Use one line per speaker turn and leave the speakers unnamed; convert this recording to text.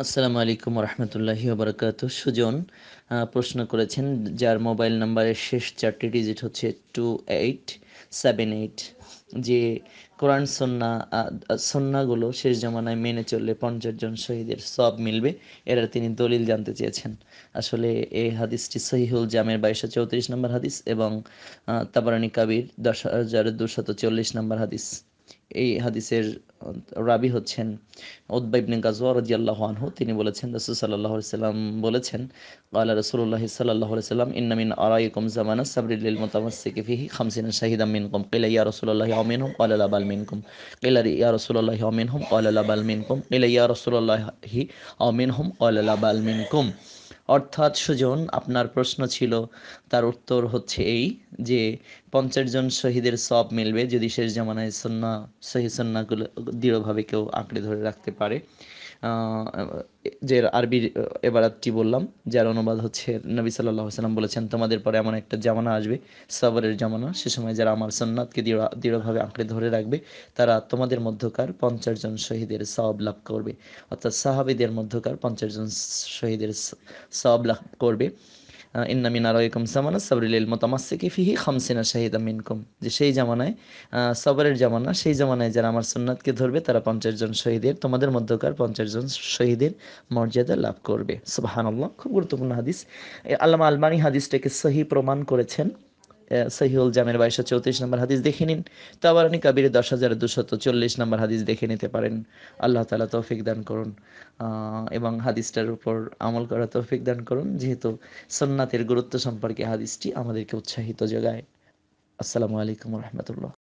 আসসালামু আলাইকুম রহমতুল্লাহি বরকাত সুজন প্রশ্ন করেছেন যার মোবাইল নাম্বারের শেষ চারটি ডিজিট হচ্ছে টু এইট সেভেন এইট যে কোরআন সন্না সন্নাগুলো শেষ জমানায় মেনে চললে পঞ্চাশ জন শহীদের সব মিলবে এরা তিনি দলিল জানতে চেয়েছেন আসলে এই হাদিসটি সহিহুল জামের বাইশশো চৌত্রিশ নম্বর হাদিস এবং তাবারানি কাবির দশ হাজার দুশত চল্লিশ নম্বর হাদিস এই হাদিসের রাবি হচ্ছেন উদ্বা ইবনে গাজওয়া রাদিয়াল্লাহু আনহু তিনি বলেছেন রসুল সাল্লাহ সাল্লাম বলেছেন আল্লাহ রাসূলুল্লাহ সাল্লাহ সাল্লাম ইন্নামিন মিন কম জামানা সাবরিল লিল মুতামাসসিকি ফিহি 50 শাহিদাম মিনকুম কিলা ইয়া রসুল্লাহ আও হুম ক্বালা লা বাল মিনকুম কিলা ইয়া রসুল্লাহ আও হুম ক্বালা লা বাল মিনকুম ইয়া রসুল্লাহ আও হুম ক্বালা লা বাল মিনকুম অর্থাৎ সুজন আপনার প্রশ্ন ছিল তার উত্তর হচ্ছে এই যে পঞ্চাশ জন শহীদের সব মিলবে যদি শেষ জামানায় সন্না সহিসন্নাগুলো দৃঢ়ভাবে কেউ আঁকড়ে ধরে রাখতে পারে যে আরবির এবারাতটি বললাম যার অনুবাদ হচ্ছে নবী সাল্লাহ সাল্লাম বলেছেন তোমাদের পরে এমন একটা জামানা আসবে সাবরের জামানা সে সময় যারা আমার সন্ন্যাতকে দৃঢ় দৃঢ়ভাবে আঁকড়ে ধরে রাখবে তারা তোমাদের মধ্যকার পঞ্চাশ জন শহীদের সব লাভ করবে অর্থাৎ সাহাবিদের মধ্যকার পঞ্চাশ জন শহীদের সব লাভ করবে ইন্না মিনার ওইকুম সামানা সাবরিল মোতামাসিকি ফিহি খামসিনা শাহিদা মিনকুম যে সেই জামানায় সবরের জামানা সেই জামানায় যারা আমার সুন্নাতকে ধরবে তারা পঞ্চাশ জন শহীদের তোমাদের মধ্যকার পঞ্চাশ জন শহীদের মর্যাদা লাভ করবে সুবাহান খুব গুরুত্বপূর্ণ হাদিস আল্লামা আলমানি হাদিসটাকে সহি প্রমাণ করেছেন সহিউল জামের বাইশশো চৌত্রিশ নম্বর হাদিস দেখে নিন তো আবার আপনি কাবির দশ হাজার দুশত চল্লিশ নম্বর হাদিস দেখে নিতে পারেন আল্লাহ তালা তৌফিক দান করুন এবং হাদিসটার উপর আমল করা তৌফিক দান করুন যেহেতু সন্ন্যাতের গুরুত্ব সম্পর্কে হাদিসটি আমাদেরকে উৎসাহিত যোগায় আসসালামু আলাইকুম রহমতুল্লাহ